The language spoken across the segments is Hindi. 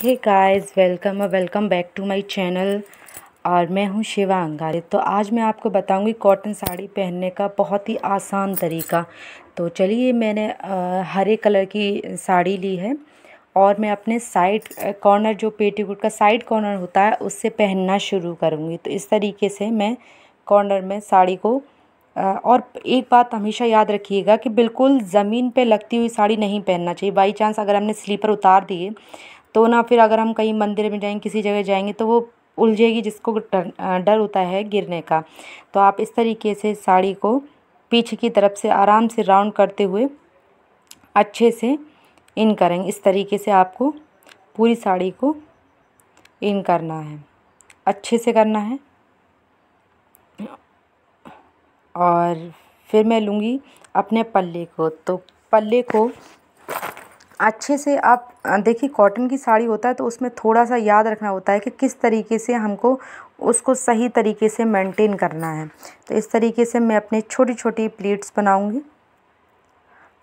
हे गाइस वेलकम और welcome back to my channel और मैं हूँ शिवा अंगारे तो आज मैं आपको बताऊंगी कॉटन साड़ी पहनने का बहुत ही आसान तरीका तो चलिए मैंने हरे कलर की साड़ी ली है और मैं अपने साइड कॉर्नर जो पेटीकोट का साइड कॉर्नर होता है उससे पहनना शुरू करूँगी तो इस तरीके से मैं कॉर्नर में साड़ी को और एक बात हमेशा याद रखिएगा कि बिल्कुल ज़मीन पे लगती हुई साड़ी नहीं पहनना चाहिए बाई चांस अगर हमने स्लीपर उतार दिए तो ना फिर अगर हम कहीं मंदिर में जाएंगे किसी जगह जाएंगे तो वो उलझेगी जिसको डर होता है गिरने का तो आप इस तरीके से साड़ी को पीछे की तरफ से आराम से राउंड करते हुए अच्छे से इन करेंगे इस तरीके से आपको पूरी साड़ी को इन करना है अच्छे से करना है और फिर मैं लूँगी अपने पल्ले को तो पल्ले को अच्छे से आप देखिए कॉटन की साड़ी होता है तो उसमें थोड़ा सा याद रखना होता है कि किस तरीके से हमको उसको सही तरीके से मेंटेन करना है तो इस तरीके से मैं अपने छोटी छोटी प्लेट्स बनाऊंगी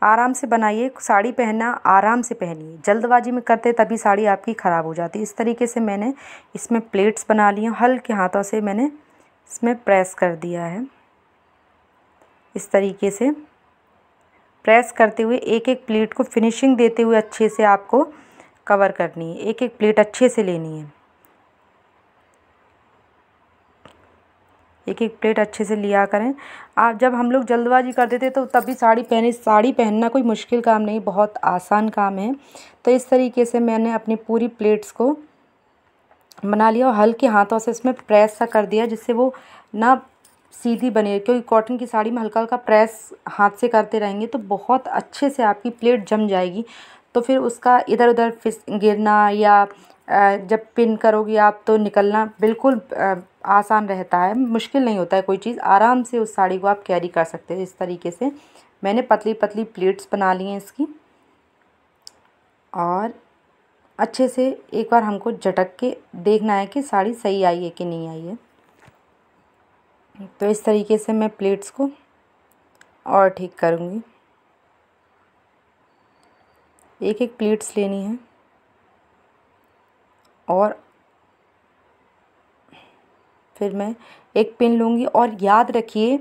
आराम से बनाइए साड़ी पहनना आराम से पहनिए जल्दबाजी में करते तभी साड़ी आपकी ख़राब हो जाती है इस तरीके से मैंने इसमें प्लेट्स बना ली हल्के हाथों से मैंने इसमें प्रेस कर दिया है इस तरीके से प्रेस करते हुए एक एक प्लेट को फिनिशिंग देते हुए अच्छे से आपको कवर करनी है एक एक प्लेट अच्छे से लेनी है एक एक प्लेट अच्छे से लिया करें आप जब हम लोग जल्दबाजी कर देते तो तभी साड़ी पहने साड़ी पहनना कोई मुश्किल काम नहीं बहुत आसान काम है तो इस तरीके से मैंने अपनी पूरी प्लेट्स को बना लिया और हल्के हाथों से इसमें प्रेस सा कर दिया जिससे वो ना सीधी बनी रहे क्योंकि कॉटन की साड़ी में हल्का हल्का प्रेस हाथ से करते रहेंगे तो बहुत अच्छे से आपकी प्लेट जम जाएगी तो फिर उसका इधर उधर फिस गिरना या जब पिन करोगे आप तो निकलना बिल्कुल आसान रहता है मुश्किल नहीं होता है कोई चीज़ आराम से उस साड़ी को आप कैरी कर सकते हो इस तरीके से मैंने पतली पतली प्लेट्स बना ली हैं इसकी और अच्छे से एक बार हमको झटक के देखना है कि साड़ी सही आई है कि नहीं आई है तो इस तरीके से मैं प्लेट्स को और ठीक करूँगी एक एक प्लेट्स लेनी है और फिर मैं एक पिन लूँगी और याद रखिए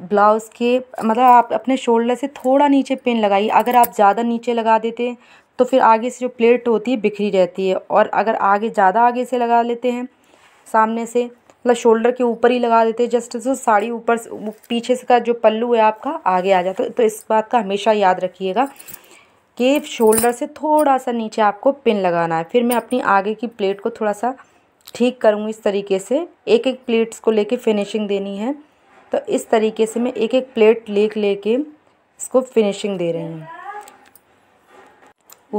ब्लाउज़ के मतलब आप अपने शोल्डर से थोड़ा नीचे पिन लगाइए अगर आप ज़्यादा नीचे लगा देते हैं तो फिर आगे से जो प्लेट होती है बिखरी रहती है और अगर आगे ज़्यादा आगे से लगा लेते हैं सामने से मतलब शोल्डर के ऊपर ही लगा देते हैं जस्ट जो साड़ी ऊपर पीछे से का जो पल्लू है आपका आगे आ जाता है तो इस बात का हमेशा याद रखिएगा कि शोल्डर से थोड़ा सा नीचे आपको पिन लगाना है फिर मैं अपनी आगे की प्लेट को थोड़ा सा ठीक करूँगी इस तरीके से एक एक प्लेट्स को लेके फिनिशिंग देनी है तो इस तरीके से मैं एक एक प्लेट ले लेके इसको फिनिशिंग दे रही हूँ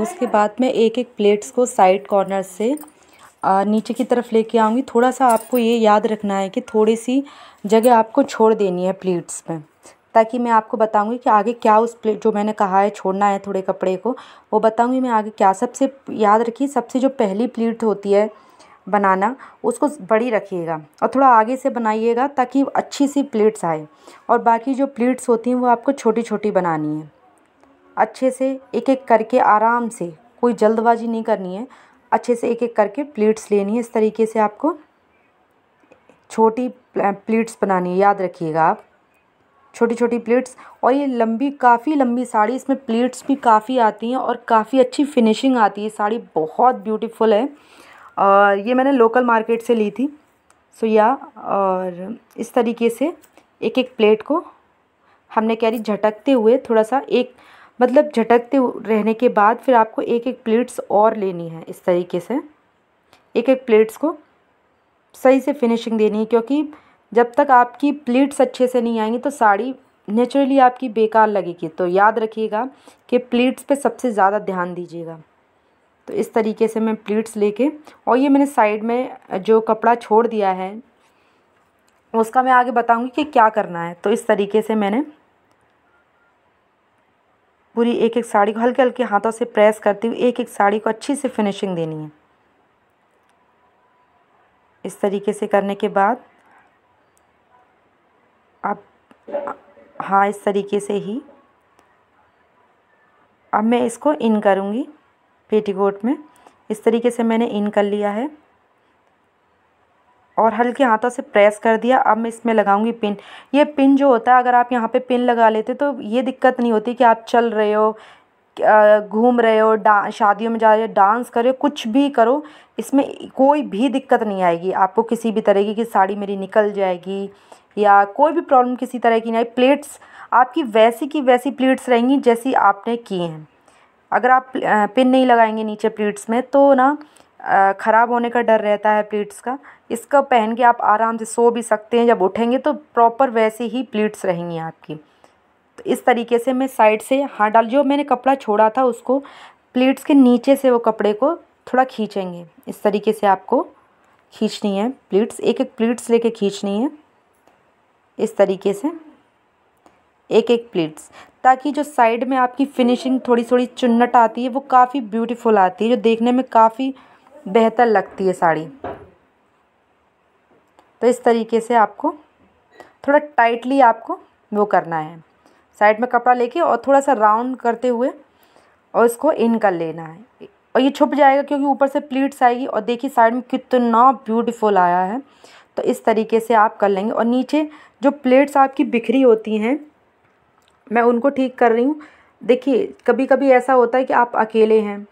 उसके बाद मैं एक एक प्लेट्स को साइड कॉर्नर से नीचे की तरफ लेके आऊँगी थोड़ा सा आपको ये याद रखना है कि थोड़ी सी जगह आपको छोड़ देनी है प्लेट्स में ताकि मैं आपको बताऊंगी कि आगे क्या उस प्लेट जो मैंने कहा है छोड़ना है थोड़े कपड़े को वो बताऊंगी मैं आगे क्या सबसे याद रखिए सबसे जो पहली प्लेट होती है बनाना उसको बड़ी रखिएगा और थोड़ा आगे से बनाइएगा ताकि अच्छी सी प्लेट्स आए और बाकी जो प्लेट्स होती हैं वो आपको छोटी छोटी बनानी है अच्छे से एक एक करके आराम से कोई जल्दबाजी नहीं करनी है अच्छे से एक एक करके प्लेट्स लेनी है इस तरीके से आपको छोटी प्लेट्स बनानी है याद रखिएगा आप छोटी छोटी प्लेट्स और ये लंबी काफ़ी लंबी साड़ी इसमें प्लेट्स भी काफ़ी आती हैं और काफ़ी अच्छी फिनिशिंग आती है साड़ी बहुत ब्यूटीफुल है और ये मैंने लोकल मार्केट से ली थी सो या और इस तरीके से एक एक प्लेट को हमने कह रही झटकते हुए थोड़ा सा एक मतलब झटकते रहने के बाद फिर आपको एक एक प्लेट्स और लेनी है इस तरीके से एक एक प्लेट्स को सही से फिनिशिंग देनी है क्योंकि जब तक आपकी प्लेट्स अच्छे से नहीं आएंगी तो साड़ी नेचुरली आपकी बेकार लगेगी तो याद रखिएगा कि प्लेट्स पे सबसे ज़्यादा ध्यान दीजिएगा तो इस तरीके से मैं प्लीट्स लेके और ये मैंने साइड में जो कपड़ा छोड़ दिया है उसका मैं आगे बताऊंगी कि क्या करना है तो इस तरीके से मैंने पूरी एक एक साड़ी को हल्के हल्के हाथों से प्रेस करते हुए एक एक साड़ी को अच्छी से फिनिशिंग देनी है इस तरीके से करने के बाद अब हाँ इस तरीके से ही अब मैं इसको इन करूँगी पेटीकोट में इस तरीके से मैंने इन कर लिया है और हल्के हाथों से प्रेस कर दिया अब मैं इसमें लगाऊंगी पिन ये पिन जो होता है अगर आप यहाँ पे पिन लगा लेते तो ये दिक्कत नहीं होती कि आप चल रहे हो घूम रहे हो शादियों में जा रहे हो डांस करो कुछ भी करो इसमें कोई भी दिक्कत नहीं आएगी आपको किसी भी तरह की कि साड़ी मेरी निकल जाएगी या कोई भी प्रॉब्लम किसी तरह की नहीं प्लेट्स आपकी वैसी की वैसी प्लेट्स रहेंगी जैसी आपने की हैं अगर आप पिन नहीं लगाएंगे नीचे प्लेट्स में तो ना ख़राब होने का डर रहता है प्लीट्स का इसका पहन के आप आराम से सो भी सकते हैं जब उठेंगे तो प्रॉपर वैसे ही प्लीट्स रहेंगी आपकी तो इस तरीके से मैं साइड से हाँ डाल जो मैंने कपड़ा छोड़ा था उसको प्लीट्स के नीचे से वो कपड़े को थोड़ा खींचेंगे इस तरीके से आपको खींचनी है प्लीट्स एक एक प्लीट्स लेके खींचनी है इस तरीके से एक एक प्लीट्स ताकि जो साइड में आपकी फिनिशिंग थोड़ी थोड़ी चुन्नट आती है वो काफ़ी ब्यूटीफुल आती है जो देखने में काफ़ी बेहतर लगती है साड़ी तो इस तरीके से आपको थोड़ा टाइटली आपको वो करना है साइड में कपड़ा लेके और थोड़ा सा राउंड करते हुए और इसको इन कर लेना है और ये छुप जाएगा क्योंकि ऊपर से प्लीट्स आएगी और देखिए साइड में कितना ब्यूटीफुल आया है तो इस तरीके से आप कर लेंगे और नीचे जो प्लेट्स आपकी बिखरी होती हैं मैं उनको ठीक कर रही हूँ देखिए कभी कभी ऐसा होता है कि आप अकेले हैं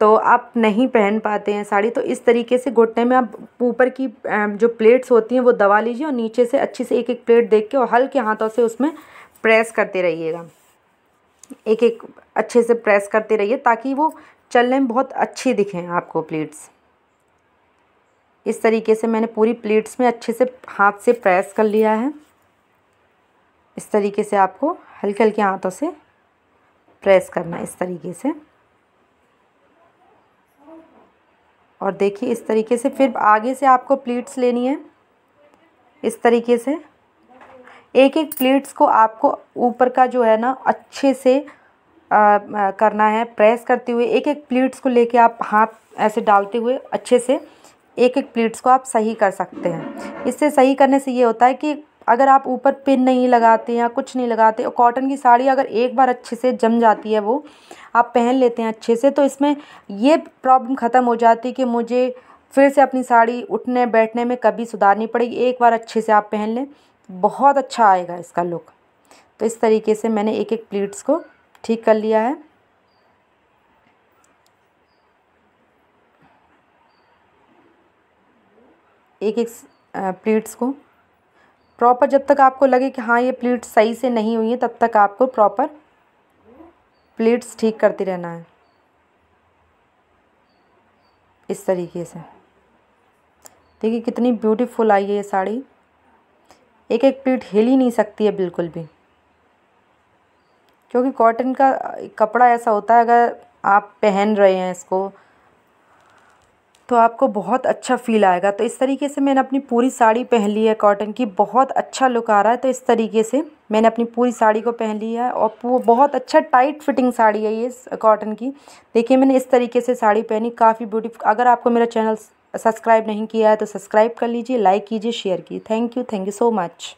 तो आप नहीं पहन पाते हैं साड़ी तो इस तरीके से घुटने में आप ऊपर की जो प्लेट्स होती हैं वो दबा लीजिए और नीचे से अच्छे से एक एक प्लेट देख के और हल्के हाथों से उसमें प्रेस करते रहिएगा एक एक अच्छे से प्रेस करते रहिए ताकि वो चलने में बहुत अच्छी दिखें आपको प्लेट्स इस तरीके से मैंने पूरी प्लेट्स में अच्छे से हाथ से प्रेस कर लिया है इस तरीके से आपको हल्के हल्के हाथों से प्रेस करना इस तरीके से और देखिए इस तरीके से फिर आगे से आपको प्लीट्स लेनी है इस तरीके से एक एक प्लीट्स को आपको ऊपर का जो है ना अच्छे से आ, आ, करना है प्रेस करते हुए एक एक प्लीट्स को लेके आप हाथ ऐसे डालते हुए अच्छे से एक एक प्लीट्स को आप सही कर सकते हैं इससे सही करने से ये होता है कि अगर आप ऊपर पिन नहीं लगाते या कुछ नहीं लगाते और कॉटन की साड़ी अगर एक बार अच्छे से जम जाती है वो आप पहन लेते हैं अच्छे से तो इसमें ये प्रॉब्लम ख़त्म हो जाती है कि मुझे फिर से अपनी साड़ी उठने बैठने में कभी सुधारनी पड़ेगी एक बार अच्छे से आप पहन लें बहुत अच्छा आएगा इसका लुक तो इस तरीके से मैंने एक एक प्लीट्स को ठीक कर लिया है एक एक प्लीट्स को प्रॉपर जब तक आपको लगे कि हाँ ये प्लीट्स सही से नहीं हुई है तब तक आपको प्रॉपर प्लीट्स ठीक करती रहना है इस तरीके से देखिए कितनी ब्यूटीफुल आई है ये साड़ी एक एक प्लीट हिल ही नहीं सकती है बिल्कुल भी क्योंकि कॉटन का कपड़ा ऐसा होता है अगर आप पहन रहे हैं इसको तो आपको बहुत अच्छा फील आएगा तो इस तरीके से मैंने अपनी पूरी साड़ी पहन ली है कॉटन की बहुत अच्छा लुक आ रहा है तो इस तरीके से मैंने अपनी पूरी साड़ी को पहन लिया है और वो बहुत अच्छा टाइट फिटिंग साड़ी है ये कॉटन की देखिए मैंने इस तरीके से साड़ी पहनी काफ़ी ब्यूटीफुल अगर आपको मेरा चैनल सब्सक्राइब नहीं किया है तो सब्सक्राइब कर लीजिए लाइक कीजिए शेयर कीजिए thank you thank you so much